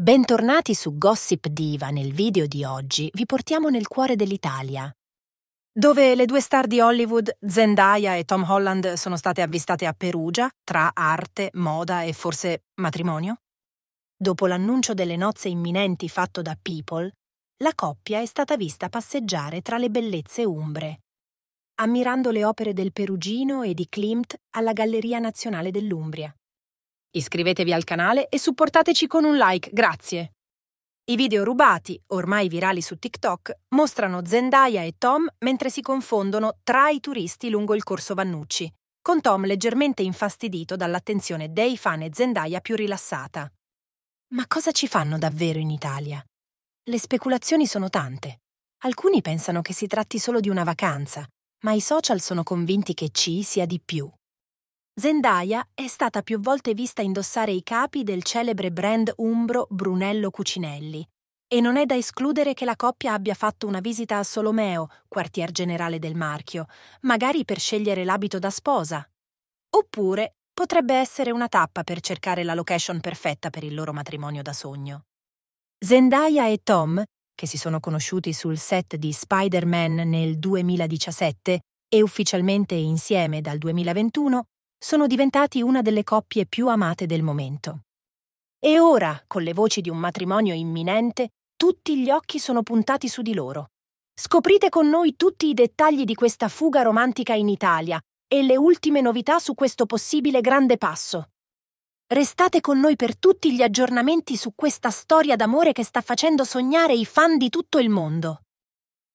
Bentornati su Gossip Diva nel video di oggi vi portiamo nel cuore dell'Italia, dove le due star di Hollywood, Zendaya e Tom Holland, sono state avvistate a Perugia, tra arte, moda e forse matrimonio. Dopo l'annuncio delle nozze imminenti fatto da People, la coppia è stata vista passeggiare tra le bellezze umbre, ammirando le opere del Perugino e di Klimt alla Galleria Nazionale dell'Umbria. Iscrivetevi al canale e supportateci con un like, grazie. I video rubati, ormai virali su TikTok, mostrano Zendaya e Tom mentre si confondono tra i turisti lungo il corso Vannucci, con Tom leggermente infastidito dall'attenzione dei fan e Zendaya più rilassata. Ma cosa ci fanno davvero in Italia? Le speculazioni sono tante. Alcuni pensano che si tratti solo di una vacanza, ma i social sono convinti che ci sia di più. Zendaya è stata più volte vista indossare i capi del celebre brand umbro Brunello Cucinelli, e non è da escludere che la coppia abbia fatto una visita a Solomeo, quartier generale del marchio, magari per scegliere l'abito da sposa. Oppure potrebbe essere una tappa per cercare la location perfetta per il loro matrimonio da sogno. Zendaya e Tom, che si sono conosciuti sul set di Spider-Man nel 2017 e ufficialmente insieme dal 2021, sono diventati una delle coppie più amate del momento. E ora, con le voci di un matrimonio imminente, tutti gli occhi sono puntati su di loro. Scoprite con noi tutti i dettagli di questa fuga romantica in Italia e le ultime novità su questo possibile grande passo. Restate con noi per tutti gli aggiornamenti su questa storia d'amore che sta facendo sognare i fan di tutto il mondo.